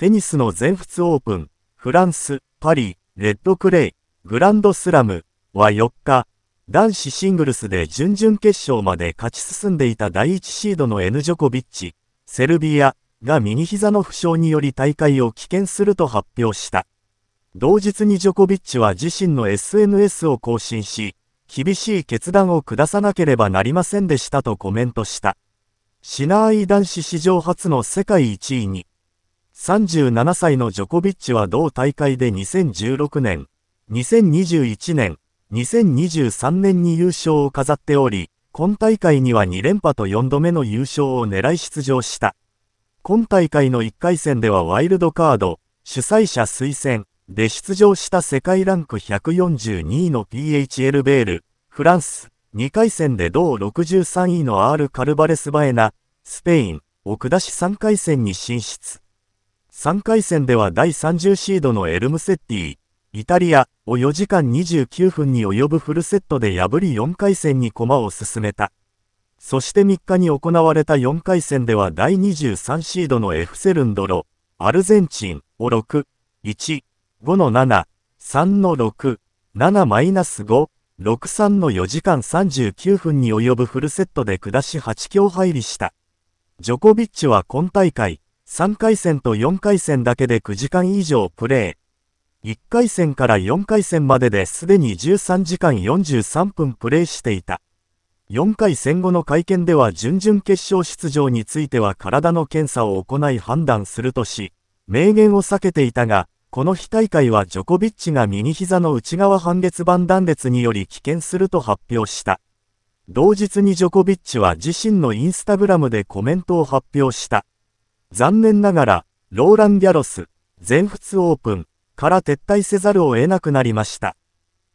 テニスの全仏オープン、フランス、パリ、レッドクレイ、グランドスラムは4日、男子シングルスで準々決勝まで勝ち進んでいた第1シードのエヌ・ジョコビッチ、セルビアが右膝の負傷により大会を棄権すると発表した。同日にジョコビッチは自身の SNS を更新し、厳しい決断を下さなければなりませんでしたとコメントした。シナーイ男子史上初の世界1位に、37歳のジョコビッチは同大会で2016年、2021年、2023年に優勝を飾っており、今大会には2連覇と4度目の優勝を狙い出場した。今大会の1回戦ではワイルドカード、主催者推薦で出場した世界ランク142位の PHL ベール、フランス、2回戦で同63位の R カルバレスバエナ、スペインを下し3回戦に進出。3回戦では第30シードのエルムセッティ、イタリアを4時間29分に及ぶフルセットで破り4回戦に駒を進めた。そして3日に行われた4回戦では第23シードのエフセルンドロ、アルゼンチンを6、1、5の7、3の6、7マイナス5、63の4時間39分に及ぶフルセットで下し8強入りした。ジョコビッチは今大会、3回戦と4回戦だけで9時間以上プレイ。1回戦から4回戦までですでに13時間43分プレイしていた。4回戦後の会見では準々決勝出場については体の検査を行い判断するとし、明言を避けていたが、この非大会はジョコビッチが右膝の内側半月板断裂により棄権すると発表した。同日にジョコビッチは自身のインスタグラムでコメントを発表した。残念ながら、ローラン・ギャロス、全仏オープンから撤退せざるを得なくなりました。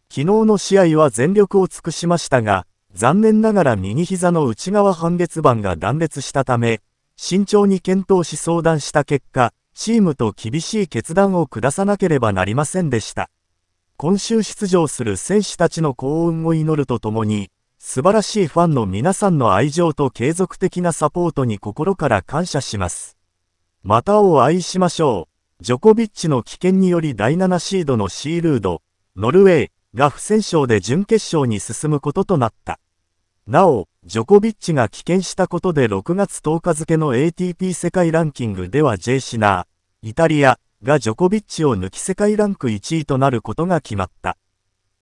昨日の試合は全力を尽くしましたが、残念ながら右膝の内側半月板が断裂したため、慎重に検討し相談した結果、チームと厳しい決断を下さなければなりませんでした。今週出場する選手たちの幸運を祈るとともに、素晴らしいファンの皆さんの愛情と継続的なサポートに心から感謝します。またお会いしましょう。ジョコビッチの危険により第7シードのシールード、ノルウェーが不戦勝で準決勝に進むこととなった。なお、ジョコビッチが棄権したことで6月10日付の ATP 世界ランキングではジェイシナー、イタリアがジョコビッチを抜き世界ランク1位となることが決まった。